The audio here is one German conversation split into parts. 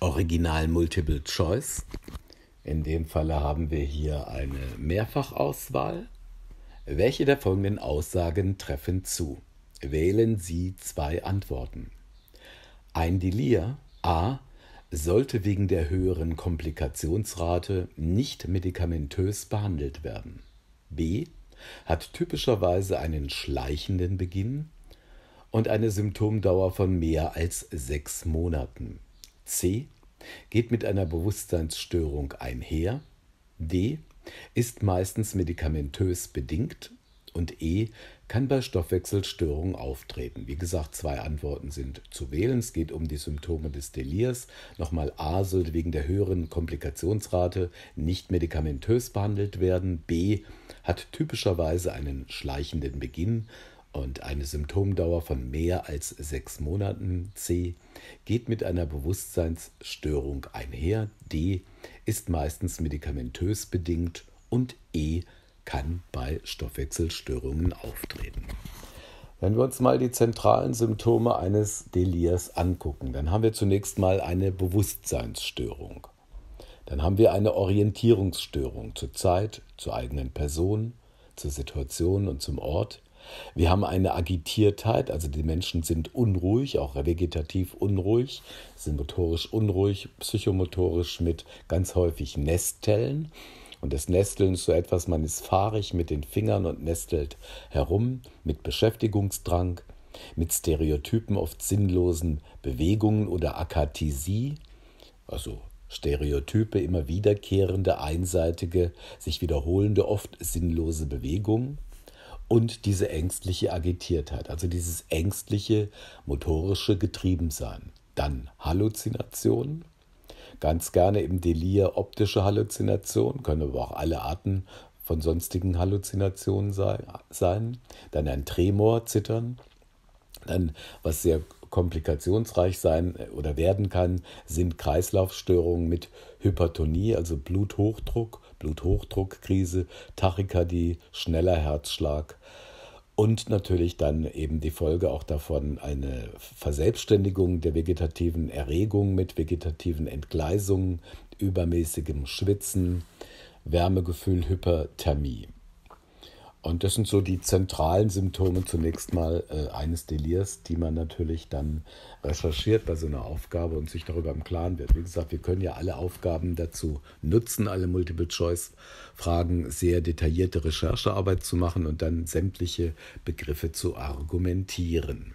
Original Multiple Choice. In dem Falle haben wir hier eine Mehrfachauswahl. Welche der folgenden Aussagen treffen zu? Wählen Sie zwei Antworten. Ein Delir A sollte wegen der höheren Komplikationsrate nicht medikamentös behandelt werden. B hat typischerweise einen schleichenden Beginn und eine Symptomdauer von mehr als sechs Monaten. C. Geht mit einer Bewusstseinsstörung einher. D. Ist meistens medikamentös bedingt. Und E. Kann bei Stoffwechselstörungen auftreten. Wie gesagt, zwei Antworten sind zu wählen. Es geht um die Symptome des Delirs. Nochmal A. Sollte wegen der höheren Komplikationsrate nicht medikamentös behandelt werden. B. Hat typischerweise einen schleichenden Beginn und eine Symptomdauer von mehr als sechs Monaten. C. Geht mit einer Bewusstseinsstörung einher. D. Ist meistens medikamentös bedingt. Und E. Kann bei Stoffwechselstörungen auftreten. Wenn wir uns mal die zentralen Symptome eines Delirs angucken, dann haben wir zunächst mal eine Bewusstseinsstörung. Dann haben wir eine Orientierungsstörung zur Zeit, zur eigenen Person, zur Situation und zum Ort. Wir haben eine Agitiertheit, also die Menschen sind unruhig, auch vegetativ unruhig, sind motorisch unruhig, psychomotorisch mit ganz häufig Nesteln. Und das Nesteln ist so etwas, man ist fahrig mit den Fingern und nestelt herum, mit Beschäftigungsdrang, mit Stereotypen, oft sinnlosen Bewegungen oder Akathisie, also Stereotype, immer wiederkehrende, einseitige, sich wiederholende, oft sinnlose Bewegungen und diese ängstliche Agitiertheit, also dieses ängstliche motorische Getriebensein. Dann Halluzinationen, ganz gerne im Delir optische Halluzinationen, können aber auch alle Arten von sonstigen Halluzinationen sein. Dann ein Tremor, Zittern. Dann, was sehr komplikationsreich sein oder werden kann, sind Kreislaufstörungen mit Hypertonie, also Bluthochdruck, Bluthochdruckkrise, Tachykardie, schneller Herzschlag. Und natürlich dann eben die Folge auch davon eine Verselbstständigung der vegetativen Erregung mit vegetativen Entgleisungen, übermäßigem Schwitzen, Wärmegefühl, Hyperthermie. Und das sind so die zentralen Symptome zunächst mal äh, eines Delirs, die man natürlich dann recherchiert bei so einer Aufgabe und sich darüber im Klaren wird. Wie gesagt, wir können ja alle Aufgaben dazu nutzen, alle Multiple-Choice-Fragen sehr detaillierte Recherchearbeit zu machen und dann sämtliche Begriffe zu argumentieren.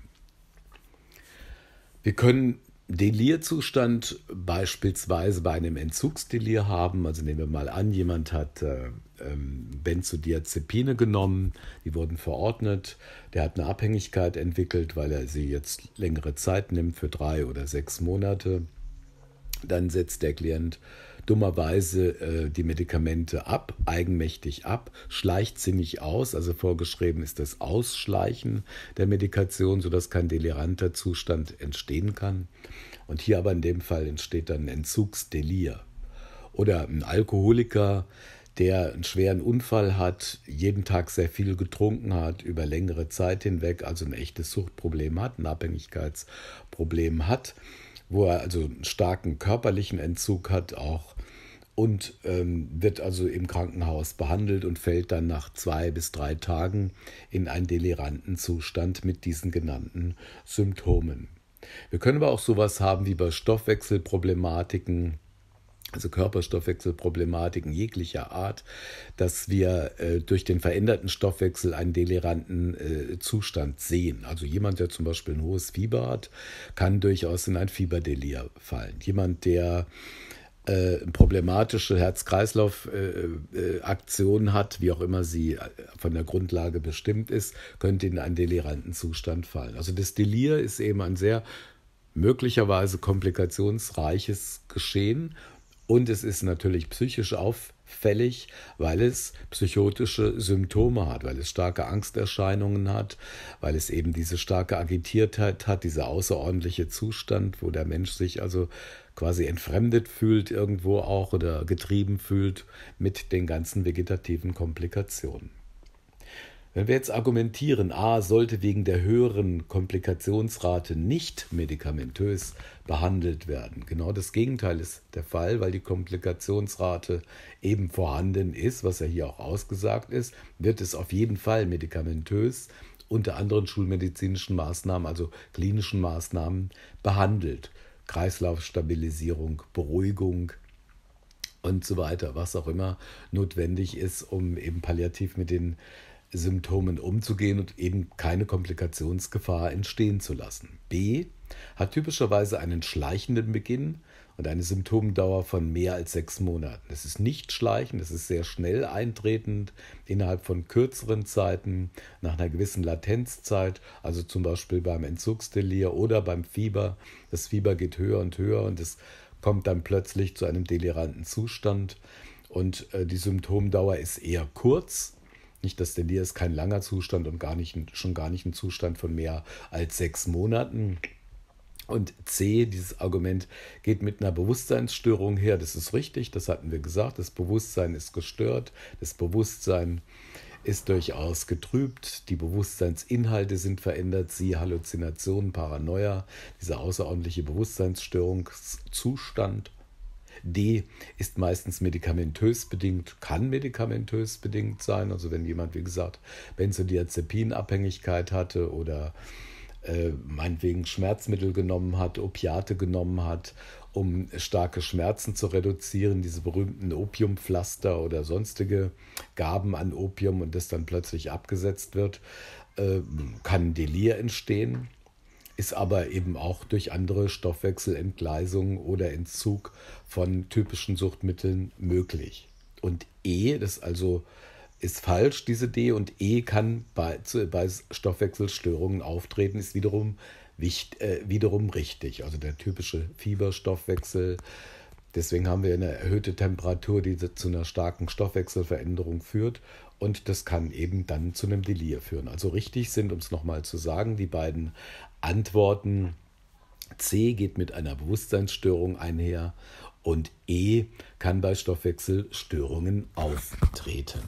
Wir können Delirzustand beispielsweise bei einem Entzugsdelir haben. Also nehmen wir mal an, jemand hat äh, ähm, Benzodiazepine genommen, die wurden verordnet, der hat eine Abhängigkeit entwickelt, weil er sie jetzt längere Zeit nimmt, für drei oder sechs Monate. Dann setzt der Klient dummerweise äh, die Medikamente ab, eigenmächtig ab, schleicht sie nicht aus. Also vorgeschrieben ist das Ausschleichen der Medikation, sodass kein deliranter Zustand entstehen kann. Und hier aber in dem Fall entsteht dann ein Entzugsdelir. Oder ein Alkoholiker, der einen schweren Unfall hat, jeden Tag sehr viel getrunken hat, über längere Zeit hinweg, also ein echtes Suchtproblem hat, ein Abhängigkeitsproblem hat wo er also einen starken körperlichen Entzug hat auch und ähm, wird also im Krankenhaus behandelt und fällt dann nach zwei bis drei Tagen in einen deliranten Zustand mit diesen genannten Symptomen. Wir können aber auch sowas haben wie bei Stoffwechselproblematiken, also Körperstoffwechselproblematiken jeglicher Art, dass wir äh, durch den veränderten Stoffwechsel einen deliranten äh, Zustand sehen. Also jemand, der zum Beispiel ein hohes Fieber hat, kann durchaus in ein Fieberdelir fallen. Jemand, der äh, problematische Herz-Kreislauf-Aktion äh, äh, hat, wie auch immer sie äh, von der Grundlage bestimmt ist, könnte in einen deliranten Zustand fallen. Also das Delir ist eben ein sehr möglicherweise komplikationsreiches Geschehen und es ist natürlich psychisch auffällig, weil es psychotische Symptome hat, weil es starke Angsterscheinungen hat, weil es eben diese starke Agitiertheit hat, dieser außerordentliche Zustand, wo der Mensch sich also quasi entfremdet fühlt irgendwo auch oder getrieben fühlt mit den ganzen vegetativen Komplikationen. Wenn wir jetzt argumentieren, A sollte wegen der höheren Komplikationsrate nicht medikamentös behandelt werden. Genau das Gegenteil ist der Fall, weil die Komplikationsrate eben vorhanden ist, was ja hier auch ausgesagt ist, wird es auf jeden Fall medikamentös unter anderen schulmedizinischen Maßnahmen, also klinischen Maßnahmen behandelt. Kreislaufstabilisierung, Beruhigung, und so weiter, was auch immer notwendig ist, um eben palliativ mit den Symptomen umzugehen und eben keine Komplikationsgefahr entstehen zu lassen. B hat typischerweise einen schleichenden Beginn und eine Symptomdauer von mehr als sechs Monaten. Es ist nicht schleichend, es ist sehr schnell eintretend, innerhalb von kürzeren Zeiten, nach einer gewissen Latenzzeit, also zum Beispiel beim Entzugsdelir oder beim Fieber. Das Fieber geht höher und höher und es kommt dann plötzlich zu einem deliranten Zustand. Und äh, die Symptomdauer ist eher kurz, nicht, dass der Leer ist kein langer Zustand und gar nicht, schon gar nicht ein Zustand von mehr als sechs Monaten. Und C, dieses Argument geht mit einer Bewusstseinsstörung her. Das ist richtig, das hatten wir gesagt. Das Bewusstsein ist gestört. Das Bewusstsein ist durchaus getrübt. Die Bewusstseinsinhalte sind verändert. Sie Halluzinationen, Paranoia, dieser außerordentliche Bewusstseinsstörungszustand. D ist meistens medikamentös bedingt, kann medikamentös bedingt sein. Also wenn jemand, wie gesagt, Benzodiazepinabhängigkeit hatte oder äh, meinetwegen Schmerzmittel genommen hat, Opiate genommen hat, um starke Schmerzen zu reduzieren, diese berühmten Opiumpflaster oder sonstige Gaben an Opium und das dann plötzlich abgesetzt wird, äh, kann Delir entstehen ist aber eben auch durch andere Stoffwechselentgleisungen oder Entzug von typischen Suchtmitteln möglich. Und E, das also ist falsch, diese D und E kann bei, bei Stoffwechselstörungen auftreten, ist wiederum, wichtig, äh, wiederum richtig. Also der typische Fieberstoffwechsel, äh, Deswegen haben wir eine erhöhte Temperatur, die zu einer starken Stoffwechselveränderung führt. Und das kann eben dann zu einem Delir führen. Also richtig sind, um es nochmal zu sagen, die beiden Antworten. C geht mit einer Bewusstseinsstörung einher und E kann bei Stoffwechselstörungen auftreten.